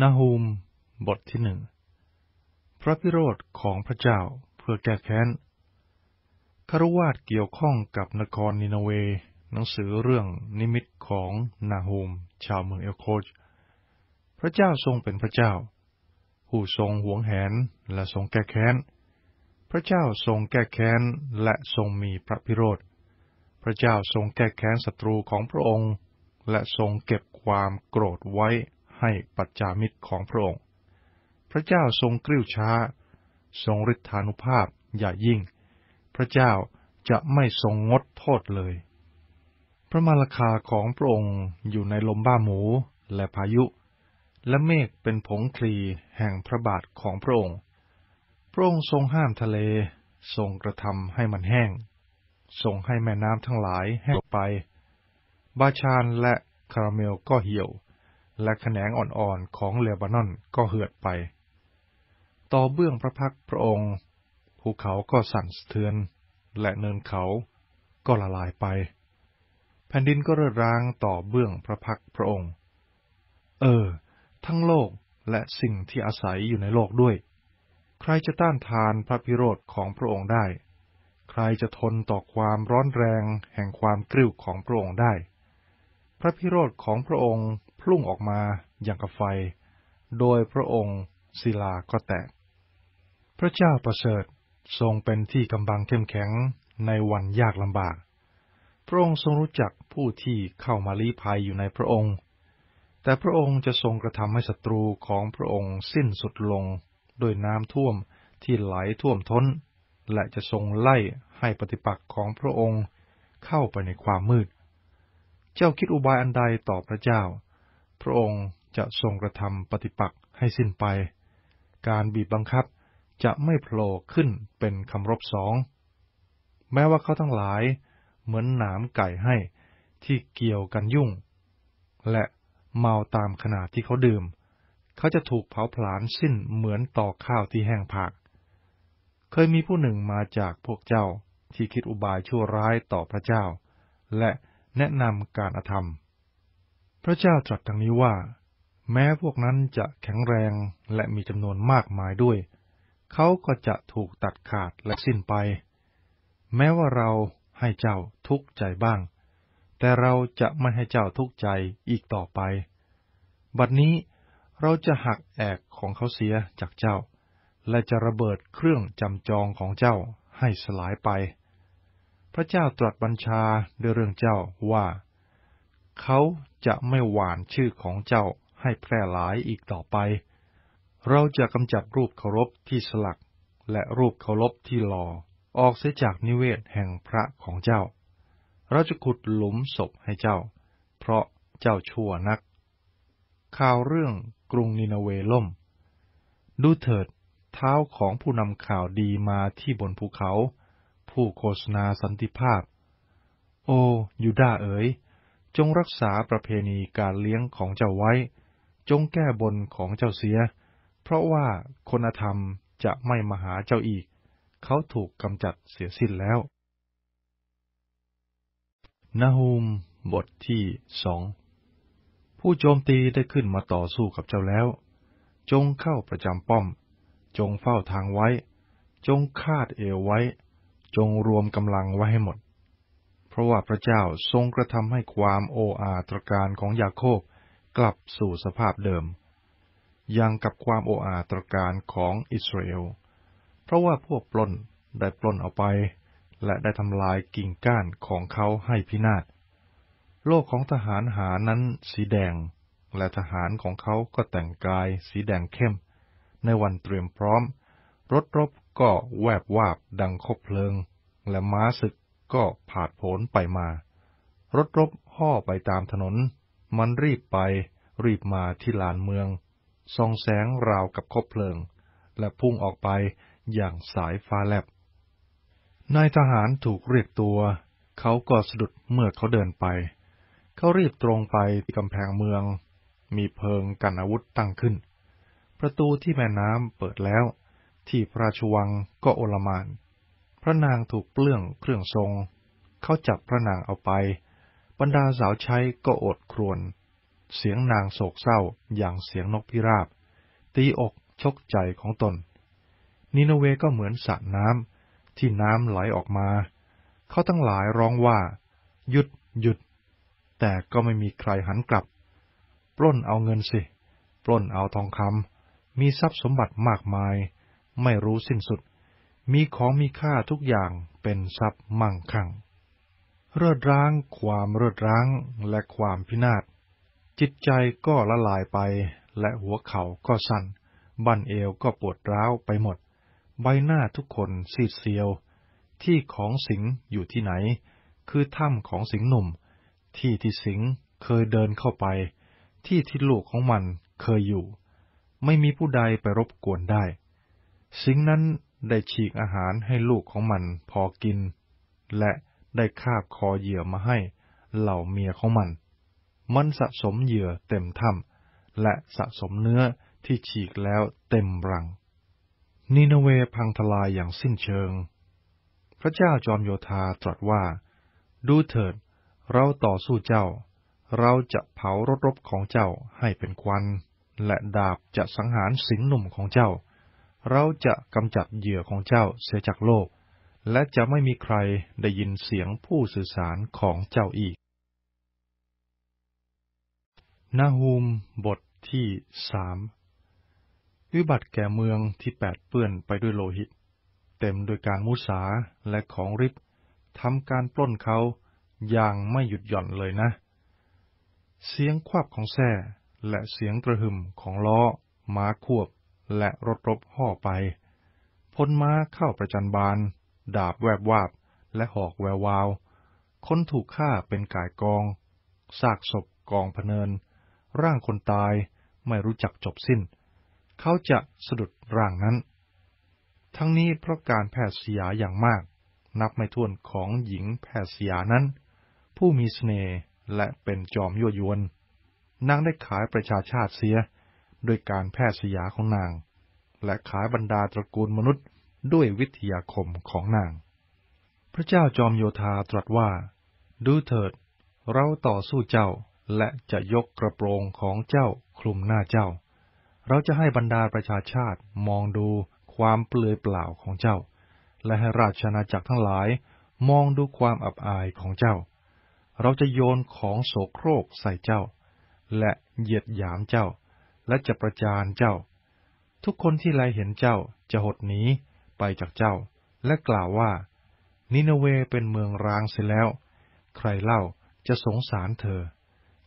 นาหูมบทที่หนึ่งพระพิโรธของพระเจ้าเพื่อแก้แค้นคารวาสเกี่ยวข้องกับนครนินเวหนังสือเรื่องนิมิตของนาหูมชาวเมืองเอลโคช พระเจ้าทรงเป็นพระเจ้า ผู้ทรงหวงแหนและทรงแก้แค้น พระเจ้าทรงแก้แค้นและทรงมีพระพิโรธพระเจ้าทรงแก้แค้นศัตรูของพระองค์ และทรงเก็บความโกรธไว้ให้ปัจจามิตรของพระองค์ พระเจ้าทรงกริ้วช้า ทรงฤทธานุภาพอย่ายิ่ง พระเจ้าจะไม่ทรงงดโทษเลย พระมาาคาของพระองค์อยู่ในลมบ้าหมูและพายุ และเมฆเป็นผงคลีแห่งพระบาทของพระองค์ พระองค์ทรงห้ามทะเลทรงกระทำให้มันแห้ง ทรงให้แม่น้ำทั้งหลายแห้งไป บาชานและคาราเมลก็เหี่ยวและแขนงอ่อนๆ ของเลบานอนก็เหือดไป ต่อเบื้องพระพักพระองค์ ภูเขาก็สั่นสะเทือน และเนินเขาก็ละลายไปแผ่นดินก็ระรางต่อเบื้องพระพักพระองค์ เออ ทั้งโลกและสิ่งที่อาศัยอยู่ในโลกด้วย ใครจะต้านทานพระพิโรธของพระองค์ได้ ใครจะทนต่อความร้อนแรงแห่งความกริ้วของพระองค์ได้ พระพิโรธของพระองค์พุ่งออกมาอย่างกับไฟ โดยพระองค์ศิลาก็แตก พระเจ้าประเสริฐทรงเป็นที่ กำบังเข้มแข็งในวันยากลำบาก พระองค์ทรงรู้จักผู้ที่เข้ามาลี้ภัยอยู่ในพระองค์ แต่พระองค์จะทรงกระทำให้ศัตรูของพระองค์สิ้นสุดลงโดยน้ำท่วมที่ไหลท่วมท้น และจะทรงไล่ให้ปฏิปักษ์ของพระองค์เข้าไปในความมืด เจ้าคิดอุบายอันใดต่อพระเจ้าพระองค์จะทรงกระทำปฏิปักษ์ให้สิ้นไป การบีบบังคับจะไม่โผล่ขึ้นเป็นคำรบสอง แม้ว่าเขาทั้งหลายเหมือนหนามไก่ให้ที่เกี่ยวกันยุ่ง และเมาตามขนาดที่เขาดื่ม เขาจะถูกเผาผลาญสิ้นเหมือนต่อข้าวที่แห้งผัก เคยมีผู้หนึ่งมาจากพวกเจ้าที่คิดอุบายชั่วร้ายต่อพระเจ้า และแนะนำการอธรรมพระเจ้าตรัสดังนี้ว่า แม้พวกนั้นจะแข็งแรงและมีจำนวนมากมายด้วย เขาก็จะถูกตัดขาดและสิ้นไป แม้ว่าเราให้เจ้าทุกข์ใจบ้าง แต่เราจะไม่ให้เจ้าทุกข์ใจอีกต่อไปบัดนี้เราจะหักแอกของเขาเสียจากเจ้า และจะระเบิดเครื่องจำจองของเจ้าให้สลายไป พระเจ้าตรัสบัญชาด้วยเรื่องเจ้าว่าเขาจะไม่หวานชื่อของเจ้าให้แพร่หลายอีกต่อไป เราจะกำจัดรูปเคารพที่สลักและรูปเคารพที่หลอ ออกเสียจากนิเวศแห่งพระของเจ้า เราจะขุดหลุมศพให้เจ้า เพราะเจ้าชั่วนัก ข่าวเรื่องกรุงนินาเวล่ม ดูเถิด เท้าของผู้นำข่าวดีมาที่บนภูเขา ผู้โฆษณาสันติภาพ โอยูดาเอ๋ยจงรักษาประเพณีการเลี้ยงของเจ้าไว้ จงแก้บนของเจ้าเสีย เพราะว่าคนธรรมจะไม่มาหาเจ้าอีก เขาถูกกำจัดเสียสิ้นแล้วนาหูมบทที่สอง ผู้โจมตีได้ขึ้นมาต่อสู้กับเจ้าแล้ว จงเข้าประจำป้อม จงเฝ้าทางไว้ จงคาดเอวไว้ จงรวมกำลังไว้ให้หมดเพราะว่าพระเจ้าทรงกระทำให้ความโอ้อาตรการของยาโคบกลับสู่สภาพเดิม ยังกับความโอ้อาตรการของอิสราเอล เพราะว่าพวกปล้นได้ปล้นเอาไปและได้ทำลายกิ่งก้านของเขาให้พินาศ โลกของทหารหานั้นสีแดง และทหารของเขาก็แต่งกายสีแดงเข้ม ในวันเตรียมพร้อม รถรบก็แวบวาบดังคบเพลิง และม้าศึกก็ผาดโผนไปมา รถรบห่อไปตามถนน มันรีบไป รีบมาที่ลานเมืองส่องแสงราวกับคบเพลิง และพุ่งออกไปอย่างสายฟ้าแลบ นายทหารถูกเรียกตัว เขาก็สะดุดเมื่อเขาเดินไป เขารีบตรงไปที่กำแพงเมือง มีเพิงกันอาวุธตั้งขึ้น ประตูที่แม่น้ำเปิดแล้ว ที่พระราชวังก็โอลมานพระนางถูกเปลื้องเครื่องทรง เขาจับพระนางเอาไป บรรดาสาวใช้ก็อดครวน เสียงนางโศกเศร้าอย่างเสียงนกพิราบ ตีอกชกใจของตน นินเวก็เหมือนสระน้ำที่น้ำไหลออกมา เขาทั้งหลายร้องว่า หยุดหยุด แต่ก็ไม่มีใครหันกลับ ปล้นเอาเงินสิ ปล้นเอาทองคำ มีทรัพย์สมบัติมากมาย ไม่รู้สิ้นสุดมีของมีค่าทุกอย่างเป็นทรัพย์มั่งคั่งเริดร้าง ความเริดร้างและความพินาศ จิตใจก็ละลายไป และหัวเข่าก็สั่นบั้นเอวก็ปวดร้าวไปหมด ใบหน้าทุกคนซีดเซียว ที่ของสิงอยู่ที่ไหน คือถ้ำของสิงหนุ่ม ที่ที่สิงเคยเดินเข้าไป ที่ที่ลูกของมันเคยอยู่ ไม่มีผู้ใดไปรบกวนได้ สิงนั้นได้ฉีกอาหารให้ลูกของมันพอกิน และได้คาบคอเหยื่อมาให้เหล่าเมียของมัน มันสะสมเหยื่อเต็มถ้ำและสะสมเนื้อที่ฉีกแล้วเต็มรัง นีนเวพังทลายอย่างสิ้นเชิง พระเจ้าจอมโยธาตรัสว่า ดูเถิด เราต่อสู้เจ้า เราจะเผารถรบของเจ้าให้เป็นควัน และดาบจะสังหารสิงหนุ่มของเจ้าเราจะกำจัดเหยื่อของเจ้าเสียจากโลก และจะไม่มีใครได้ยินเสียงผู้สื่อสารของเจ้าอีกนาฮูมบทที่สามวิบัติแก่เมืองที่แปดเปื้อนไปด้วยโลหิต เต็มโดยการมุสาและของริบทำการปล้นเขาอย่างไม่หยุดหย่อนเลยนะ เสียงควับของแส่และเสียงกระหึ่มของล้อม้าควบและรถรบห่อไปพลม้าเข้าประจันบานดาบแวบวาบและหอกแวววาว คนถูกฆ่าเป็นกายกองซากศพกองพเนิน ร่างคนตายไม่รู้จักจบสิ้น เขาจะสะดุดร่างนั้น ทั้งนี้เพราะการแพทย์เสียอย่างมาก นับไม่ถ้วนของหญิงแพทย์เสียนั้น ผู้มีสเสน่ห์และเป็นจอมยั่วยวนนางได้ขายประชาชาติเสียด้วยการแพทย์สยาของนาง และขายบรรดาตระกูลมนุษย์ด้วยวิทยาคมของนาง พระเจ้าจอมโยธาตรัสว่า ดูเถิด เราต่อสู้เจ้า และจะยกกระโปรงของเจ้าคลุมหน้าเจ้า เราจะให้บรรดาประชาชาติมองดูความเปลือยเปล่าของเจ้า และให้ราชนาาจักรทั้งหลายมองดูความอับอายของเจ้า เราจะโยนของโสโครกใส่เจ้า และเหยียดหยามเจ้าและจะประจานเจ้า ทุกคนที่ไลเห็นเจ้าจะหดหนีไปจากเจ้า และกล่าวว่า นินเวเป็นเมืองร้างเสียแล้ว ใครเล่าจะสงสารเธอ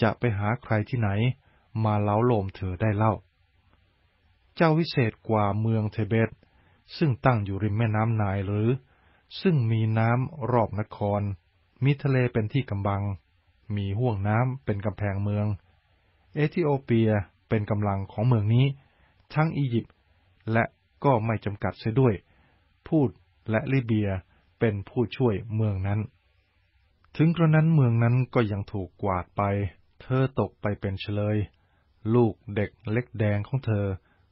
จะไปหาใครที่ไหนมาเล้าโลมเธอได้เล่า เจ้าวิเศษกว่าเมืองเทเบต ซึ่งตั้งอยู่ริมแม่น้ำนายหรือ ซึ่งมีน้ำรอบนคร มีทะเลเป็นที่กำบัง มีห่วงน้ำเป็นกำแพงเมือง เอธิโอเปียเป็นกำลังของเมืองนี้ ทั้งอียิปต์และก็ไม่จำกัดเสียด้วย พูดและลิเบียเป็นผู้ช่วยเมืองนั้น ถึงกระนั้นเมืองนั้นก็ยังถูกกวาดไป เธอตกไปเป็นเฉลย ลูกเด็กเล็กแดงของเธอ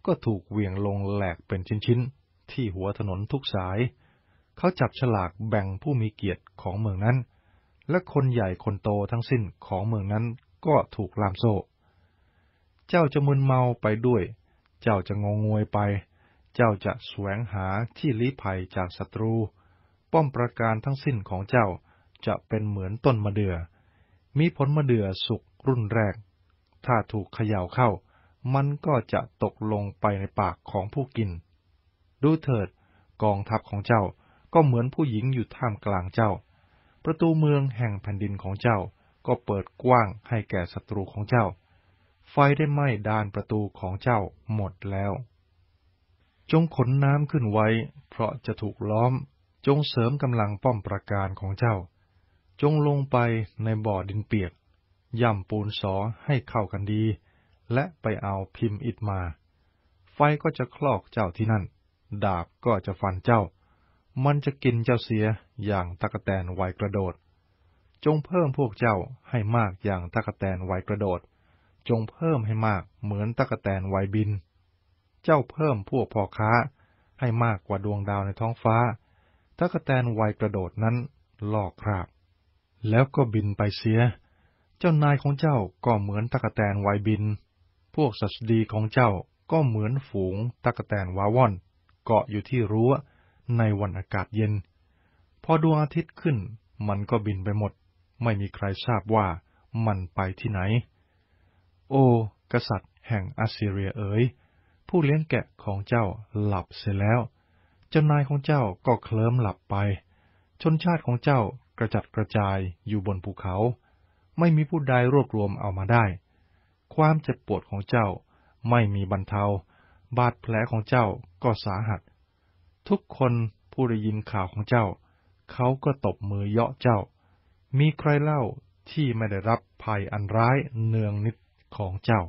ก็ถูกเหวี่ยงลงแหลกเป็นชิ้นๆที่หัวถนนทุกสาย เขาจับฉลากแบ่งผู้มีเกียรติของเมืองนั้น และคนใหญ่คนโตทั้งสิ้นของเมืองนั้นก็ถูกลามโซ่เจ้าจะมึนเมาไปด้วย เจ้าจะงงงวยไป เจ้าจะแสวงหาที่ลี้ภัยจากศัตรู ป้อมประการทั้งสิ้นของเจ้าจะเป็นเหมือนต้นมะเดือ่อ มีผลมะเดื่อสุกรุ่นแรกถ้าถูกเขย่าเข้า มันก็จะตกลงไปในปากของผู้กิน ดูเถิดกองทัพของเจ้าก็เหมือนผู้หญิงอยู่ท่ามกลางเจ้า ประตูเมืองแห่งแผ่นดินของเจ้าก็เปิดกว้างให้แก่ศัตรูของเจ้าไฟได้ไหม้ดานประตูของเจ้าหมดแล้ว จงขนน้ำขึ้นไว้เพราะจะถูกล้อม จงเสริมกำลังป้อมประการของเจ้า จงลงไปในบ่อดินเปียก ย่ำปูนสอให้เข้ากันดี และไปเอาพิมพ์อิดมา ไฟก็จะคลอกเจ้าที่นั่น ดาบก็จะฟันเจ้า มันจะกินเจ้าเสียอย่างตะกแตนไวกระโดด จงเพิ่มพวกเจ้าให้มากอย่างตะกแตนไวกระโดดจงเพิ่มให้มาก เหมือนตะกะแตนไวบิน เจ้าเพิ่มพวกพ่อค้าให้มากกว่าดวงดาวในท้องฟ้าตะกะแตนไวกระโดดนั้นลอกคราบ แล้วก็บินไปเสีย เจ้านายของเจ้าก็เหมือนตะกะแตนไวบิน พวกสัตดีของเจ้าก็เหมือนฝูงตะกะแตนวาว่อนเกาะอยู่ที่รั้วในวันอากาศเย็น พอดวงอาทิตย์ขึ้น มันก็บินไปหมด ไม่มีใครทราบว่ามันไปที่ไหนโอ้กษัตริย์แห่งอัสซีเรียเอ๋ย ผู้เลี้ยงแกะของเจ้าหลับเสียแล้วเจ้านายของเจ้าก็เคลิ้มหลับไป ชนชาติของเจ้ากระจัดกระจายอยู่บนภูเขา ไม่มีผู้ใดรวบรวมเอามาได้ ความเจ็บปวดของเจ้าไม่มีบรรเทา บาดแผลของเจ้าก็สาหัส ทุกคนผู้ได้ยินข่าวของเจ้า เขาก็ตบมือเยาะเจ้า มีใครเล่าที่ไม่ได้รับภัยอันร้ายเนืองนิดของเจ้า